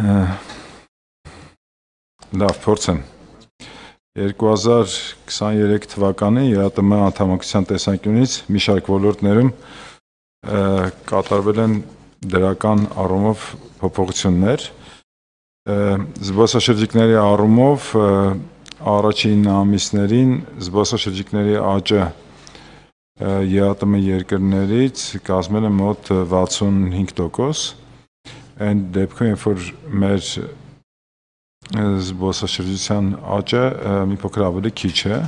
Լավ, փորձեմ։ 2023 թվականին ԵԱՏՄ անդամակցության տեսանկյունից մի շարք ոլորտներում կատարվել են դրական առումով փոփոխություններ։ Զբոսաշրջիկների առումով առաջին ամիսներին զբոսաշրջիկների աճը ԵԱՏՄ երկրներից կազմել է մոտ 65%, այն դեպքում, երբ որ մեր զբոսաշրջության աճը մի փոքր ավելի քիչ է,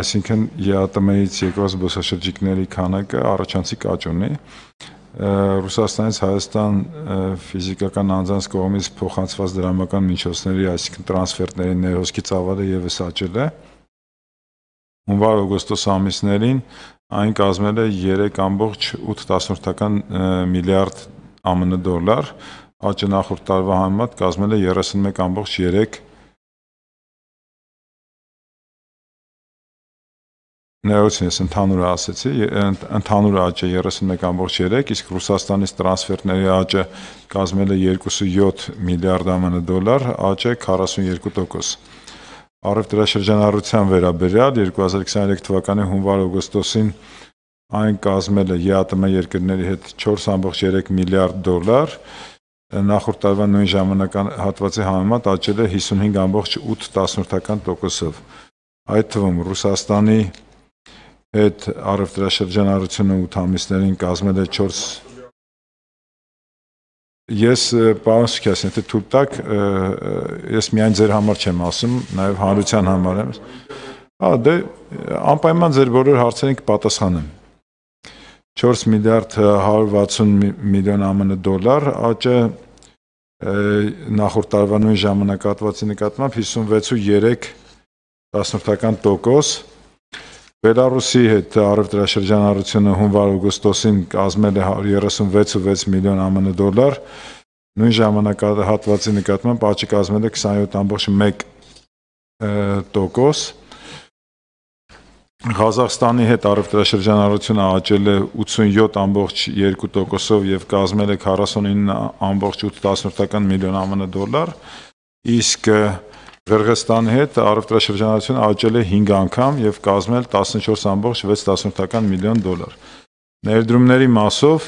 այսինքն ԵԱՏՄ-ից եկող զբոսաշրջիկների քանակը առաջանցիկ աճ ունի։ Ռուսաստանից Հայաստան ֆիզիկական անձանց կողմից փոխանցված դրամական միջոցների, այսինքն տրանսֆերտների ներհոսքի ծավալը եւս աճել է։ Հունվար-օգոստոս ամիսներին Այն կազմել է 3.8 միլիարդ ԱՄՆ դոլար, աճը նախորդ տարվա համեմատ կազմել է 31.3 ներողություն ես ընդհանուրը ասեցի, ընդհանուր աճը 31.3, իսկ Ռուսաստանից տրանսֆերտների աճը կազմել է 2.7 միլիարդ ԱՄՆ դոլար, աճը 42% առևտրաշրջանառության վերաբերյալ 2023 թվականի հունվար-օգոստոսին այն կազմել է ԵԱՏՄ երկրների հետ 4.3 միլիարդ դոլար, նախորդ տարվա նույն ժամանական հատվածի համեմատ աճել է 55.8%-ով։ Այդ թվում Ռուսաստանի հետ առևտրաշրջանառությունը 8 ամիսներին կազմել է 4 Ես պարոն Սքյասյան, եթե թույլ տաք, ես միայն ձեր համար չեմ ասում, նաև հանրության համար եմ։ Հա, դե անպայման ձեր բոլոր հարցերին կպատասխանեմ։ 4 միլիարդ 160 միլիոն ԱՄՆ դոլար աճը նախորդ տարվա նույն ժամանակահատվածի նկատմամբ 56.3 տասնորդական տոկոս Բելարուսի հետ առևտրաշրջանառությունը հունվար-օգոստոսին կազմել է 36.6 միլիոն ԱՄՆ դոլար, նույն ժամանակահատվածի նկատմամբ աճը կազմել է 27.1%։ Ղազախստանի հետ առևտրաշրջանառությունը աճել է 87.2%-ով եւ կազմել է 49.8 միլիոն ԱՄՆ դոլար, իսկ Վրգստանի հետ առևտրաշրջանությունը աճել է 5 անգամ եւ կազմել 14.6 միլիոն դոլար։ Ներդրումների մասով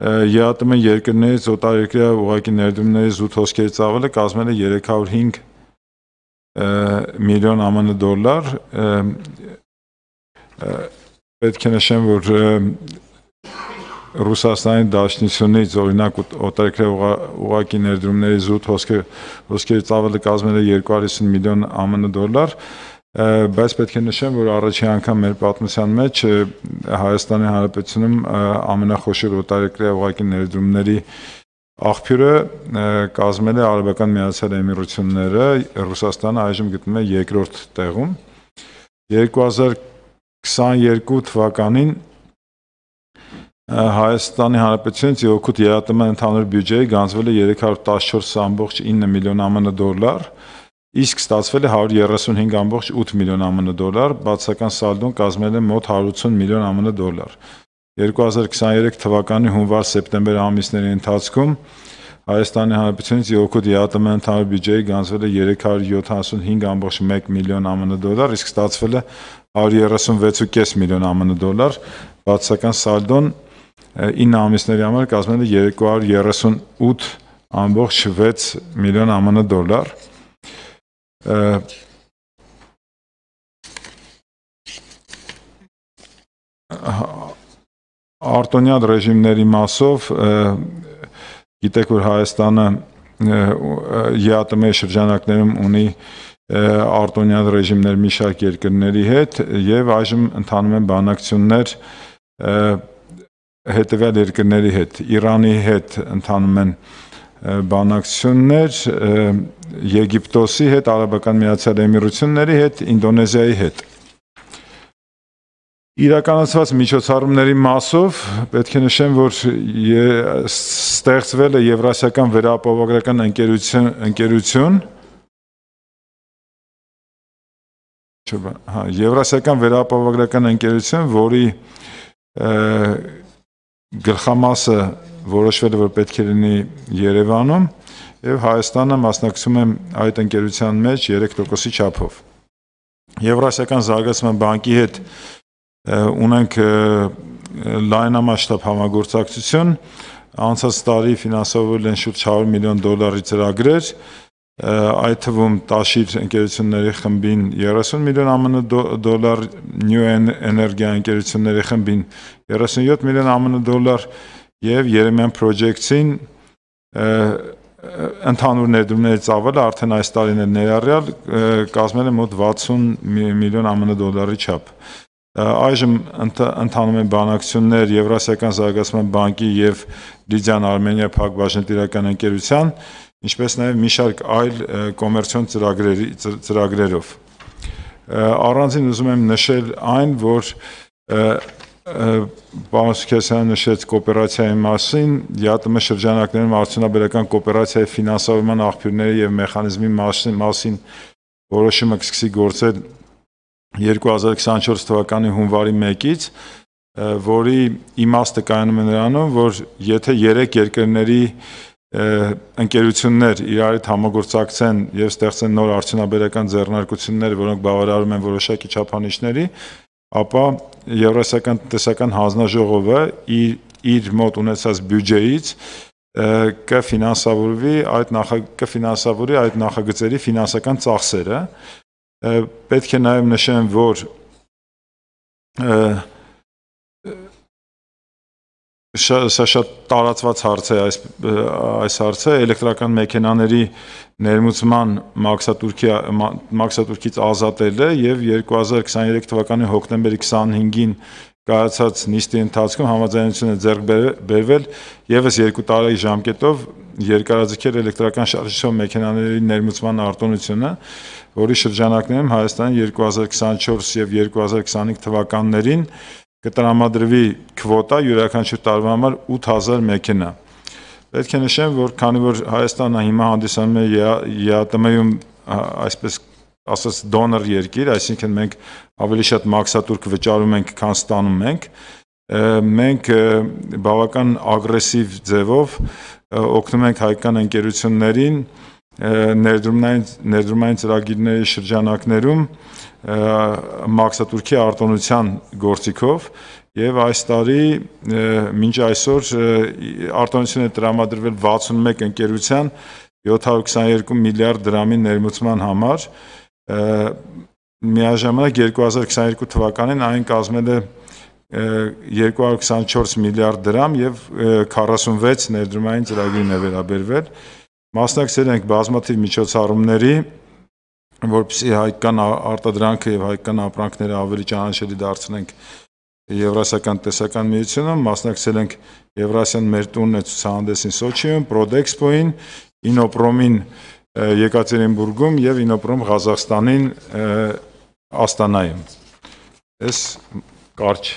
ԵԱՏՄ երկրներից օտարերկրյա ուղղակի ներդրումների զուտ հոսքերի ծավալը կազմել է 305 միլիոն ԱՄՆ դոլար։ Պետք է նշեմ, որ Ռուսաստանի Դաշնությունից օրինակ օտարերկրյա ուղակի ներդրումների զուտ հոսքը հոսքերի ծավալը կազմել է 250 միլիոն ԱՄՆ դոլար, բայց պետք է նշեմ, որ առաջին անգամ մեր պատմության մեջ Հայաստանի Հանրապետությունում ամենախոշոր օտարերկրյա ուղակի ներդրումների աղբյուրը կազմել է Արաբական Միացյալ Էմիրությունները, Ռուսաստանը այժմ գտնվում է երկրորդ տեղում։ 2022 թվականին Հայաստանի Հանրապետությունից երկուտ ԵԱՏՄ ընդհանուր բյուջեի գանձվել է 314.9 միլիոն ԱՄՆ դոլար, իսկ ստացվել է 135.8 միլիոն ԱՄՆ դոլար, բացական սալդոն կազմել է մոտ 180 միլիոն ԱՄՆ դոլար։ 2023 թվականի հունվար-սեպտեմբեր ամիսների ընթացքում Հայաստանի Հանրապետությունից երկուտ ԵԱՏՄ ընդհանուր բյուջեի գանձվել է 375.1 միլիոն ԱՄՆ դոլար, իսկ ստացվել է 136.5 միլիոն ԱՄՆ դոլար, բացական սալդոն 9 ամիսների համար կազմել է 238.6 միլիոն ԱՄՆ դոլար։ Արտոնյալ ռեժիմների մասով գիտեք որ Հայաստանը ԵԱՏՄ շրջանակներում ունի արտոնյալ ռեժիմներ մի շարք երկրների հետ եւ այժմ ընդանում են բանակցություններ հետևյալ երկրների հետ, Իրանի հետ ընդանում են բանակցություններ, Եգիպտոսի հետ, Արաբական Միացյալ Էմիրությունների հետ, Ինդոնեզիայի հետ։ Իրականացված միջոցառումների մասով պետք է նշեմ, որ ստեղծվել է Եվրասիական վերապահովագրական ընկերություն ընկերություն հա Եվրասիական վերապահովագրական ընկերություն, որի գլխամասը որոշվել է որ պետք է լինի Երևանում եւ Հայաստանը մասնակցում է այդ ընկերության մեջ 3%-ի չափով։ Եվրասիական զարգացման բանկի հետ ունենք լայնամասշտաբ համագործակցություն։ Անցած տարի ֆինանսավորվել են շուրջ 100 միլիոն դոլարի ծրագրեր, այդ թվում Տաշիր ընկերությունների խմբին 30 միլիոն ԱՄՆ դոլար, New Energy ընկերությունների խմբին 37 միլիոն ԱՄՆ դոլար եւ Yeremen Project-ին ընդհանուր ներդրումների ծավալը արդեն այս տարին է ներառյալ կազմել է մոտ 60 միլիոն ԱՄՆ դոլարի չափ։ Այժմ ընդանում են բանակցություններ Եվրասիական զարգացման բանկի եւ Լիդիան Արմենիա Փակբաժնետիրական ընկերության և ինչպես նաև մի շարք այլ կոմերցիոն ծրագրերի ծրագրերով։ Առանձին ուզում եմ նշել այն, որ Պարոսկեսյանը նշեց կոոպերացիայի մասին, ՀԱՏՄ շրջանակներում արդյունաբերական կոոպերացիայի ֆինանսավորման աղբյուրների եւ մեխանիզմի մասին մասին որոշումը կսկսի գործել 2024 թվականի հունվարի 1-ից, որի իմաստը կայանում է նրանում, որ եթե 3 երկրների երկ ընկերություններ իրար հետ համագործակցեն եւ ստեղծեն նոր արդյունաբերական ձեռնարկություններ, որոնք բավարարում են որոշակի չափանիշների, ապա Եվրասիական տնտեսական հանձնաժողովը իր, իր մոտ ունեցած բյուջեից կֆինանսավորվի այդ նախ կֆինանսավորի այդ նախագծերի ֆինանսական ծախսերը պետք է նաև նշեմ որ և, Շա, սա շատ տարածված հարց է այս այս հարցը էլեկտրական մեքենաների ներմուծման մաքսատուրքի մաքսատուրքից ազատելը եւ 2023 թվականի հոկտեմբերի 25-ին կայացած նիստի ընթացքում համաձայնությունը ձեռք բերվել եւս երկու տարի ժամկետով երկարաձգել էլեկտրական շարժիչով մեքենաների ներմուծման արտոնությունը, որի շրջանակներում Հայաստանը 2024 եւ 2025 թվականներին կտրամադրվի քվոտա յուրաքանչյուր տարվա համար 8000 մեքենա։ Պետք է նշեմ, որ քանի որ Հայաստանը հիմա հանդիսանում է ԵԱՏՄ-ում այսպես ասած դոնոր երկիր, այսինքն մենք ավելի շատ մաքսատուր կվճարում ենք, քան ստանում ենք, մենք բավական ագրեսիվ ձևով օգնում ենք հայկական ընկերություններին ներդրումային ներդրումային ծրագիրների շրջանակներում մաքսատուրքի արտոնության գործիքով եւ այս տարի մինչ այսօր արտոնությունը տրամադրվել 61 ընկերության 722 միլիարդ դրամի ներմուծման համար միաժամանակ 2022 թվականին այն կազմել է 224 միլիարդ դրամ եւ 46 ներդրումային ծրագրին է վերաբերվել։ Մասնակցել ենք բազմաթիվ միջոցառումների, որպեսզի հայկական արտադրանքը եւ հայկական ապրանքները ավելի ճանաչելի դարձնենք Եվրասիական տեսական միությունում մասնակցել ենք Եվրասիան մեր տունն է ցուցահանդեսին Սոչիում, Prodexpo-ին, Inoprom-ին Եկատերինբուրգում եւ Inoprom Ղազախստանին Աստանայում։ Էս կարճ